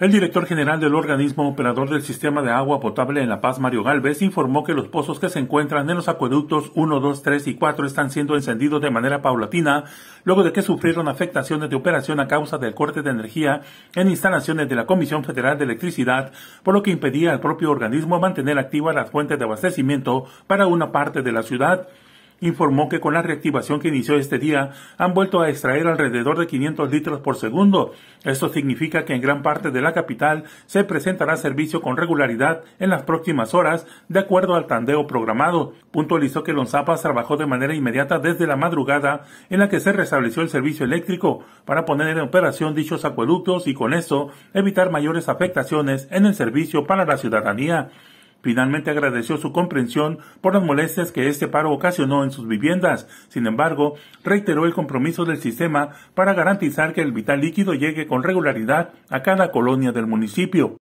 El director general del organismo operador del sistema de agua potable en La Paz, Mario Galvez, informó que los pozos que se encuentran en los acueductos 1, 2, 3 y 4 están siendo encendidos de manera paulatina, luego de que sufrieron afectaciones de operación a causa del corte de energía en instalaciones de la Comisión Federal de Electricidad, por lo que impedía al propio organismo mantener activas las fuentes de abastecimiento para una parte de la ciudad informó que con la reactivación que inició este día han vuelto a extraer alrededor de 500 litros por segundo. Esto significa que en gran parte de la capital se presentará servicio con regularidad en las próximas horas, de acuerdo al tandeo programado. Puntualizó que Lonzapas trabajó de manera inmediata desde la madrugada en la que se restableció el servicio eléctrico para poner en operación dichos acueductos y con eso evitar mayores afectaciones en el servicio para la ciudadanía. Finalmente agradeció su comprensión por las molestias que este paro ocasionó en sus viviendas. Sin embargo, reiteró el compromiso del sistema para garantizar que el vital líquido llegue con regularidad a cada colonia del municipio.